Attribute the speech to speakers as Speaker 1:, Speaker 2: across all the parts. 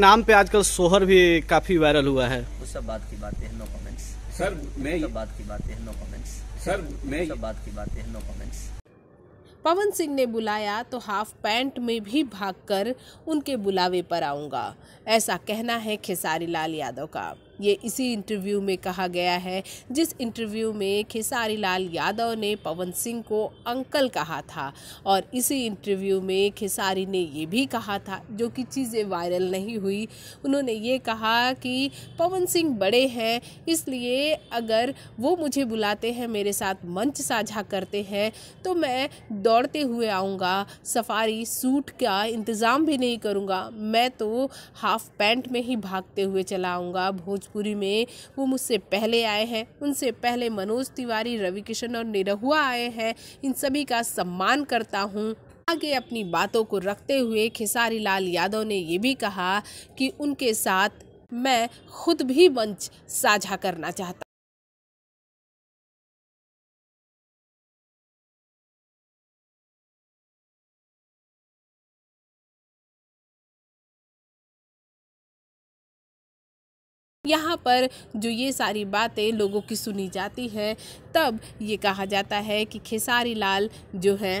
Speaker 1: नाम पे आजकल सोहर भी काफी वायरल हुआ है उस सब बात की बातें नो कमेंट्स सर मैं सब बात की बातें नो कमेंट्स सर मैं सब बात की बातें नो कमेंट्स पवन
Speaker 2: सिंह ने बुलाया तो हाफ पैंट में भी भागकर उनके बुलावे पर आऊंगा ऐसा कहना है खेसारी लाल यादव का ये इसी इंटरव्यू में कहा गया है जिस इंटरव्यू में खेसारी लाल यादव ने पवन सिंह को अंकल कहा था और इसी इंटरव्यू में खेसारी ने ये भी कहा था जो कि चीज़ें वायरल नहीं हुई उन्होंने ये कहा कि पवन सिंह बड़े हैं इसलिए अगर वो मुझे बुलाते हैं मेरे साथ मंच साझा करते हैं तो मैं दौड़ते हुए आऊँगा सफारी सूट का इंतज़ाम भी नहीं करूँगा मैं तो हाफ पैंट में ही भागते हुए चला आऊँगा भोज भोजपुरी में वो मुझसे पहले आए हैं उनसे पहले मनोज तिवारी रवि किशन और निरहुआ आए हैं इन सभी का सम्मान करता हूँ आगे अपनी बातों को रखते हुए खेसारी लाल यादव ने ये भी कहा
Speaker 3: कि उनके साथ मैं खुद भी मंच साझा करना चाहता यहाँ पर जो ये सारी बातें लोगों की
Speaker 2: सुनी जाती हैं तब ये कहा जाता है कि खेसारी लाल जो हैं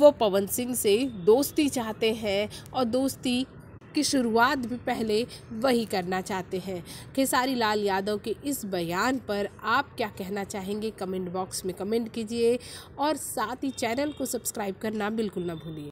Speaker 2: वो पवन सिंह से दोस्ती चाहते हैं और दोस्ती की शुरुआत भी पहले वही करना चाहते हैं खेसारी लाल यादव के इस बयान पर आप क्या कहना चाहेंगे कमेंट बॉक्स में कमेंट कीजिए और साथ ही चैनल को सब्सक्राइब करना बिल्कुल ना भूलिए